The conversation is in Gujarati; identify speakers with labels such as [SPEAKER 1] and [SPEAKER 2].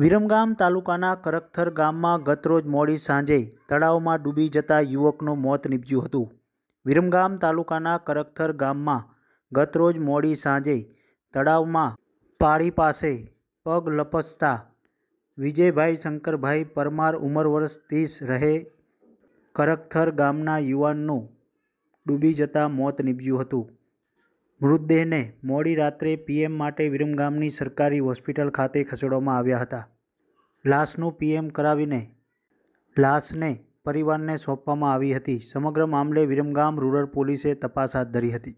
[SPEAKER 1] વિરમગામ તાલુકાના કરકથર ગામમાં ગતરોજ મોડી સાંજે તળાવમાં ડૂબી જતા યુવકનું મોત નીપજ્યું હતું વિરમગામ તાલુકાના કરકથર ગામમાં ગતરોજ મોડી સાંજે તળાવમાં પાળી પાસે પગ લપસતા વિજયભાઈ શંકરભાઈ પરમાર ઉંમર વર્ષ ત્રીસ રહે કરકથર ગામના યુવાનનું ડૂબી જતા મોત નીપજ્યું હતું મૃતદેહને મોડી રાત્રે પીએમ માટે વિરમગામની સરકારી હોસ્પિટલ ખાતે ખસેડવામાં આવ્યા હતા લાશનું પીએમ કરાવીને લાશને પરિવારને સોંપવામાં આવી હતી સમગ્ર મામલે વિરમગામ રૂરલ પોલીસે તપાસ હાથ ધરી હતી